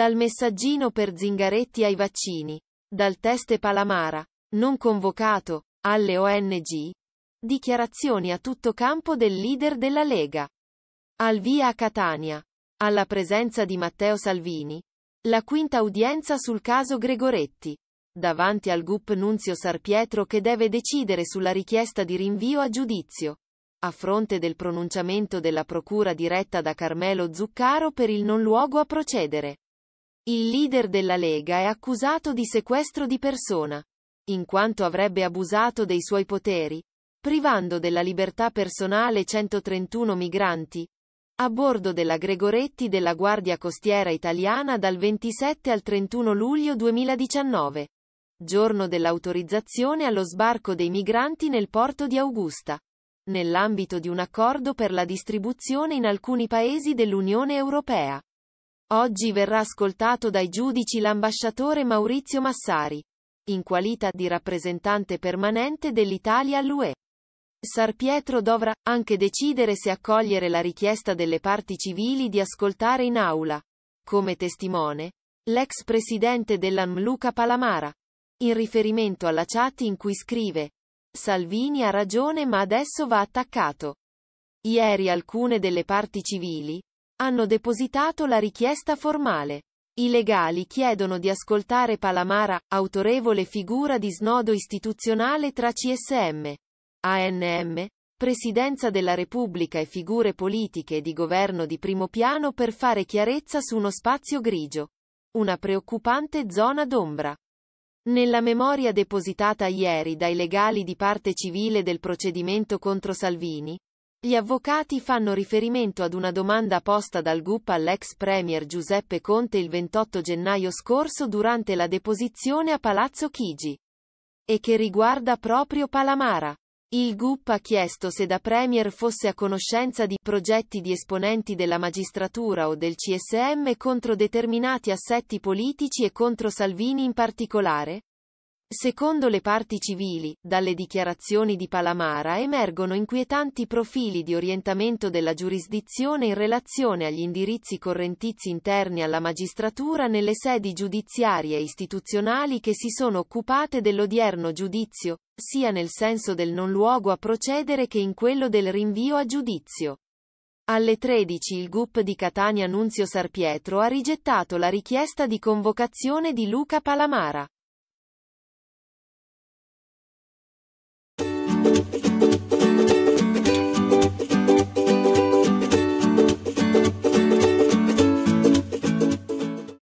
Dal messaggino per Zingaretti ai vaccini, dal teste Palamara, non convocato, alle ONG, dichiarazioni a tutto campo del leader della Lega. Al via a Catania, alla presenza di Matteo Salvini, la quinta udienza sul caso Gregoretti, davanti al GUP Nunzio Sarpietro che deve decidere sulla richiesta di rinvio a giudizio a fronte del pronunciamento della procura diretta da Carmelo Zuccaro per il non luogo a procedere. Il leader della Lega è accusato di sequestro di persona, in quanto avrebbe abusato dei suoi poteri, privando della libertà personale 131 migranti, a bordo della Gregoretti della Guardia Costiera Italiana dal 27 al 31 luglio 2019, giorno dell'autorizzazione allo sbarco dei migranti nel porto di Augusta, nell'ambito di un accordo per la distribuzione in alcuni paesi dell'Unione Europea. Oggi verrà ascoltato dai giudici l'ambasciatore Maurizio Massari, in qualità di rappresentante permanente dell'Italia all'UE. Sar Pietro dovrà anche decidere se accogliere la richiesta delle parti civili di ascoltare in aula, come testimone, l'ex presidente dell'ANM Palamara, in riferimento alla chat in cui scrive Salvini ha ragione ma adesso va attaccato. Ieri alcune delle parti civili, hanno depositato la richiesta formale. I legali chiedono di ascoltare Palamara, autorevole figura di snodo istituzionale tra CSM, ANM, Presidenza della Repubblica e figure politiche di governo di primo piano per fare chiarezza su uno spazio grigio. Una preoccupante zona d'ombra. Nella memoria depositata ieri dai legali di parte civile del procedimento contro Salvini, gli avvocati fanno riferimento ad una domanda posta dal GUP all'ex premier Giuseppe Conte il 28 gennaio scorso durante la deposizione a Palazzo Chigi e che riguarda proprio Palamara. Il GUP ha chiesto se da premier fosse a conoscenza di progetti di esponenti della magistratura o del CSM contro determinati assetti politici e contro Salvini in particolare, Secondo le parti civili, dalle dichiarazioni di Palamara emergono inquietanti profili di orientamento della giurisdizione in relazione agli indirizzi correntizi interni alla magistratura nelle sedi giudiziarie e istituzionali che si sono occupate dell'odierno giudizio, sia nel senso del non luogo a procedere che in quello del rinvio a giudizio. Alle 13 il GUP di Catania Nunzio Sarpietro ha rigettato la richiesta di convocazione di Luca Palamara.